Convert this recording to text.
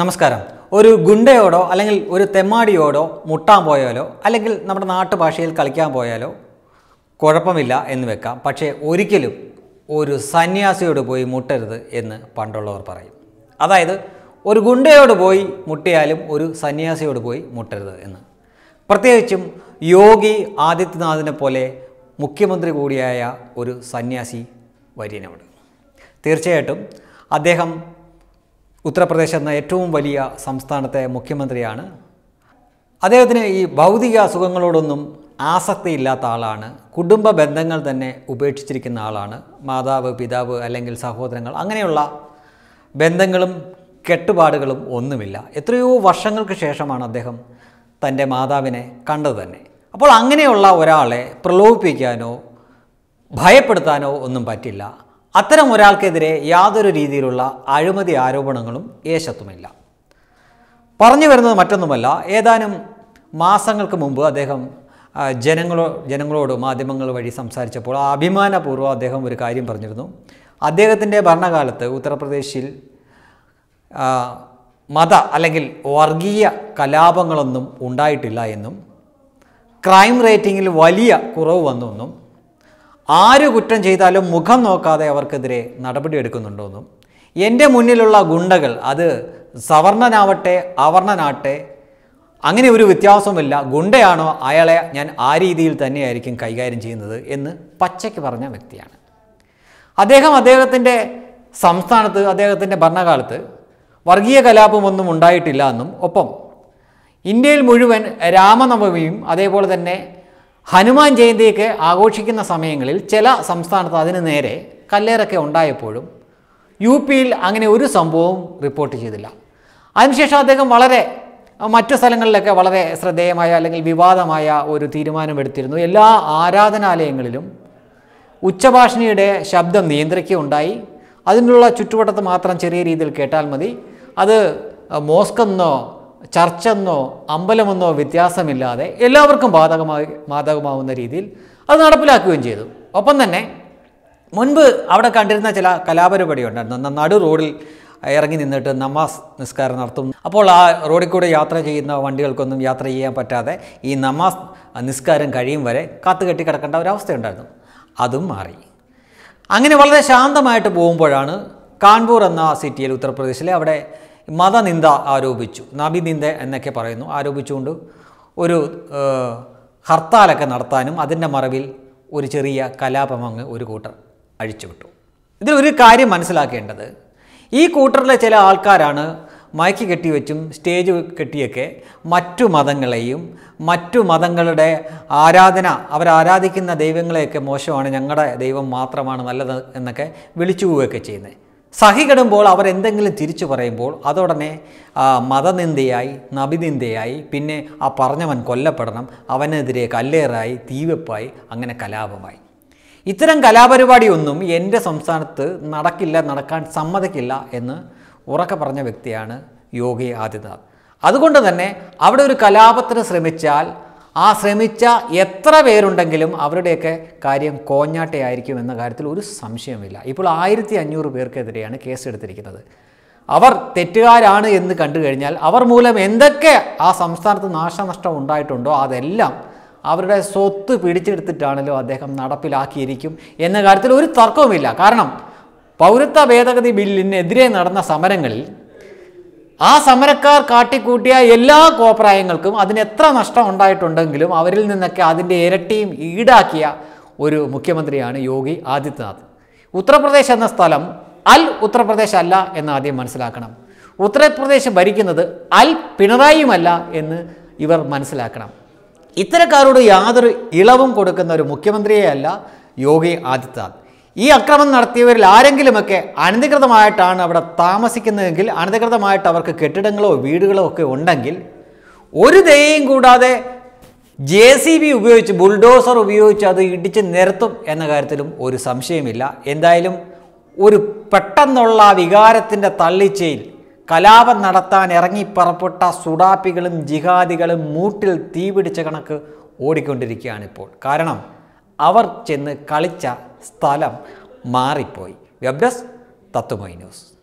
നമസ്കാരം ഒരു ഗുണ്ടയോടോ അല്ലെങ്കിൽ ഒരു തെമ്മാടിയോടോ മുട്ടാൻ പോയാലോ അല്ലെങ്കിൽ നമ്മുടെ നാട്ടുഭാഷയിൽ കളിക്കാൻ പോയാലോ കുഴപ്പമില്ല എന്ന് വെക്കാം പക്ഷേ ഒരിക്കലും ഒരു സന്യാസിയോട് പോയി മുട്ടരുത് എന്ന് പണ്ടുള്ളവർ പറയും അതായത് ഒരു ഗുണ്ടയോട് പോയി മുട്ടിയാലും ഒരു സന്യാസിയോട് പോയി മുട്ടരുത് എന്ന് പ്രത്യേകിച്ചും യോഗി ആദിത്യനാഥിനെ പോലെ മുഖ്യമന്ത്രി കൂടിയായ ഒരു സന്യാസി വര്യനോട് തീർച്ചയായിട്ടും അദ്ദേഹം ഉത്തർപ്രദേശ് എന്ന ഏറ്റവും വലിയ സംസ്ഥാനത്തെ മുഖ്യമന്ത്രിയാണ് അദ്ദേഹത്തിന് ഈ ഭൗതിക അസുഖങ്ങളോടൊന്നും ആസക്തിയില്ലാത്ത ആളാണ് കുടുംബ ബന്ധങ്ങൾ തന്നെ ഉപേക്ഷിച്ചിരിക്കുന്ന ആളാണ് മാതാവ് പിതാവ് അല്ലെങ്കിൽ സഹോദരങ്ങൾ അങ്ങനെയുള്ള ബന്ധങ്ങളും കെട്ടുപാടുകളും ഒന്നുമില്ല എത്രയോ വർഷങ്ങൾക്ക് ശേഷമാണ് അദ്ദേഹം തൻ്റെ മാതാവിനെ കണ്ടത് തന്നെ അപ്പോൾ അങ്ങനെയുള്ള ഒരാളെ പ്രലോഭിപ്പിക്കാനോ ഭയപ്പെടുത്താനോ ഒന്നും പറ്റില്ല അത്തരം ഒരാൾക്കെതിരെ യാതൊരു രീതിയിലുള്ള അഴിമതി ആരോപണങ്ങളും യേശത്തുമില്ല പറഞ്ഞു വരുന്നത് മറ്റൊന്നുമല്ല ഏതാനും മാസങ്ങൾക്ക് മുമ്പ് അദ്ദേഹം ജനങ്ങളോ ജനങ്ങളോട് മാധ്യമങ്ങൾ വഴി സംസാരിച്ചപ്പോൾ അഭിമാനപൂർവ്വം അദ്ദേഹം ഒരു കാര്യം പറഞ്ഞിരുന്നു അദ്ദേഹത്തിൻ്റെ ഭരണകാലത്ത് ഉത്തർപ്രദേശിൽ മത അല്ലെങ്കിൽ വർഗീയ കലാപങ്ങളൊന്നും ഉണ്ടായിട്ടില്ല എന്നും ക്രൈം റേറ്റിങ്ങിൽ വലിയ കുറവ് വന്നു എന്നും ആര് കുറ്റം ചെയ്താലും മുഖം നോക്കാതെ അവർക്കെതിരെ നടപടിയെടുക്കുന്നുണ്ടോയെന്നും എൻ്റെ മുന്നിലുള്ള ഗുണ്ടകൾ അത് സവർണനാവട്ടെ അവർണനാട്ടെ അങ്ങനെ ഒരു വ്യത്യാസമില്ല ഗുണ്ടയാണോ അയാളെ ഞാൻ ആ രീതിയിൽ തന്നെയായിരിക്കും കൈകാര്യം ചെയ്യുന്നത് എന്ന് പച്ചയ്ക്ക് പറഞ്ഞ വ്യക്തിയാണ് അദ്ദേഹം അദ്ദേഹത്തിൻ്റെ സംസ്ഥാനത്ത് അദ്ദേഹത്തിൻ്റെ ഭരണകാലത്ത് വർഗീയ കലാപമൊന്നും ഉണ്ടായിട്ടില്ല എന്നും ഒപ്പം ഇന്ത്യയിൽ മുഴുവൻ രാമനവമിയും അതേപോലെ തന്നെ ഹനുമാൻ ജയന്തിയൊക്കെ ആഘോഷിക്കുന്ന സമയങ്ങളിൽ ചില സംസ്ഥാനത്ത് അതിന് നേരെ കല്ലേറൊക്കെ ഉണ്ടായപ്പോഴും യു പിയിൽ അങ്ങനെ ഒരു സംഭവവും റിപ്പോർട്ട് ചെയ്തില്ല അതിനുശേഷം അദ്ദേഹം വളരെ മറ്റു സ്ഥലങ്ങളിലൊക്കെ വളരെ ശ്രദ്ധേയമായ അല്ലെങ്കിൽ വിവാദമായ ഒരു തീരുമാനമെടുത്തിരുന്നു എല്ലാ ആരാധനാലയങ്ങളിലും ഉച്ചഭാഷിണിയുടെ ശബ്ദം നിയന്ത്രിക്കുകയുണ്ടായി അതിനുള്ള ചുറ്റുവട്ടത്ത് മാത്രം ചെറിയ രീതിയിൽ കേട്ടാൽ മതി അത് മോസ്കെന്നോ ചർച്ചെന്നോ അമ്പലമെന്നോ വ്യത്യാസമില്ലാതെ എല്ലാവർക്കും ബാധകമായി ബാധകമാവുന്ന രീതിയിൽ അത് നടപ്പിലാക്കുകയും ചെയ്തു ഒപ്പം തന്നെ മുൻപ് അവിടെ കണ്ടിരുന്ന ചില കലാപരിപാടി ഉണ്ടായിരുന്നു നടു റോഡിൽ ഇറങ്ങി നിന്നിട്ട് നമാസ് നിസ്കാരം നടത്തും അപ്പോൾ ആ റോഡിൽ കൂടെ യാത്ര ചെയ്യുന്ന വണ്ടികൾക്കൊന്നും യാത്ര ചെയ്യാൻ പറ്റാതെ ഈ നമാസ് നിസ്കാരം കഴിയും വരെ കാത്തുകെട്ടി കിടക്കേണ്ട ഒരവസ്ഥയുണ്ടായിരുന്നു അതും മാറി അങ്ങനെ വളരെ ശാന്തമായിട്ട് പോകുമ്പോഴാണ് കാൺപൂർ എന്ന സിറ്റിയിൽ ഉത്തർപ്രദേശിലെ അവിടെ മതനിന്ദ ആരോപിച്ചു നബിനിന്ദ എന്നൊക്കെ പറയുന്നു ആരോപിച്ചുകൊണ്ട് ഒരു ഹർത്താലൊക്കെ നടത്താനും അതിൻ്റെ മറവിൽ ഒരു ചെറിയ കലാപമങ്ങ് ഒരു കൂട്ടർ അഴിച്ചുവിട്ടു ഇതിലൊരു കാര്യം മനസ്സിലാക്കേണ്ടത് ഈ കൂട്ടറിലെ ചില ആൾക്കാരാണ് മയക്ക് കെട്ടിവെച്ചും സ്റ്റേജ് കെട്ടിയൊക്കെ മറ്റു മതങ്ങളെയും മറ്റു മതങ്ങളുടെ ആരാധന അവരാരാധിക്കുന്ന ദൈവങ്ങളെയൊക്കെ മോശമാണ് ഞങ്ങളുടെ ദൈവം മാത്രമാണ് നല്ലത് എന്നൊക്കെ വിളിച്ചു പോവുകയൊക്കെ ചെയ്യുന്നത് സഹികെടുമ്പോൾ അവർ എന്തെങ്കിലും തിരിച്ചു പറയുമ്പോൾ അതുടനെ മതനിന്ദയായി നബിനിന്ദയായി പിന്നെ ആ പറഞ്ഞവൻ കൊല്ലപ്പെടണം അവനെതിരെ കല്ലേറായി തീവെപ്പായി അങ്ങനെ കലാപമായി ഇത്തരം കലാപരിപാടിയൊന്നും എൻ്റെ സംസ്ഥാനത്ത് നടക്കില്ല നടക്കാൻ സമ്മതിക്കില്ല എന്ന് ഉറക്കെ പറഞ്ഞ വ്യക്തിയാണ് യോഗി ആദിത്യനാഥ് അതുകൊണ്ട് തന്നെ അവിടെ ഒരു കലാപത്തിന് ശ്രമിച്ചാൽ ആ ശ്രമിച്ച എത്ര പേരുണ്ടെങ്കിലും അവരുടെയൊക്കെ കാര്യം കോഞ്ഞാട്ടയായിരിക്കും എന്ന കാര്യത്തിൽ ഒരു സംശയമില്ല ഇപ്പോൾ ആയിരത്തി അഞ്ഞൂറ് പേർക്കെതിരെയാണ് കേസെടുത്തിരിക്കുന്നത് അവർ തെറ്റുകാരാണ് എന്ന് കണ്ടു കഴിഞ്ഞാൽ അവർ മൂലം എന്തൊക്കെ ആ സംസ്ഥാനത്ത് നാശനഷ്ടം ഉണ്ടായിട്ടുണ്ടോ അതെല്ലാം അവരുടെ സ്വത്ത് പിടിച്ചെടുത്തിട്ടാണല്ലോ അദ്ദേഹം നടപ്പിലാക്കിയിരിക്കും എന്ന കാര്യത്തിൽ ഒരു തർക്കവുമില്ല കാരണം പൗരത്വ ഭേദഗതി ബില്ലിനെതിരെ നടന്ന സമരങ്ങളിൽ ആ സമരക്കാർ കാട്ടിക്കൂട്ടിയ എല്ലാ കോപ്രായങ്ങൾക്കും അതിന് എത്ര നഷ്ടം ഉണ്ടായിട്ടുണ്ടെങ്കിലും അവരിൽ നിന്നൊക്കെ അതിൻ്റെ ഇരട്ടിയും ഈടാക്കിയ ഒരു മുഖ്യമന്ത്രിയാണ് യോഗി ആദിത്യനാഥ് ഉത്തർപ്രദേശ് എന്ന സ്ഥലം അൽ ഉത്തർപ്രദേശ് അല്ല എന്ന് ആദ്യം മനസ്സിലാക്കണം ഉത്തർപ്രദേശ് ഭരിക്കുന്നത് അൽ പിണറായിയുമല്ല എന്ന് ഇവർ മനസ്സിലാക്കണം ഇത്തരക്കാരോട് യാതൊരു ഇളവും കൊടുക്കുന്ന ഒരു മുഖ്യമന്ത്രിയെ അല്ല യോഗി ആദിത്യനാഥ് ഈ അക്രമം നടത്തിയവരിൽ ആരെങ്കിലുമൊക്കെ അനധികൃതമായിട്ടാണ് അവിടെ താമസിക്കുന്നതെങ്കിൽ അനധികൃതമായിട്ട് അവർക്ക് കെട്ടിടങ്ങളോ വീടുകളോ ഒക്കെ ഉണ്ടെങ്കിൽ ഒരു ദയയും കൂടാതെ ജെ സി ബി ഉപയോഗിച്ച് ബുൾഡോസർ ഉപയോഗിച്ച് അത് ഇടിച്ച് നിരത്തും എന്ന കാര്യത്തിലും ഒരു സംശയമില്ല എന്തായാലും ഒരു പെട്ടെന്നുള്ള വികാരത്തിൻ്റെ തള്ളിച്ചയിൽ കലാപം നടത്താൻ ഇറങ്ങി പുറപ്പെട്ട സുഡാപ്പികളും ജിഹാദികളും മൂട്ടിൽ തീപിടിച്ച കണക്ക് ഓടിക്കൊണ്ടിരിക്കുകയാണിപ്പോൾ കാരണം അവർ ചെന്ന് കളിച്ച സ്ഥലം മാറിപ്പോയി വെബ്ഡസ് ഡെസ്ക് തത്വമൈ ന്യൂസ്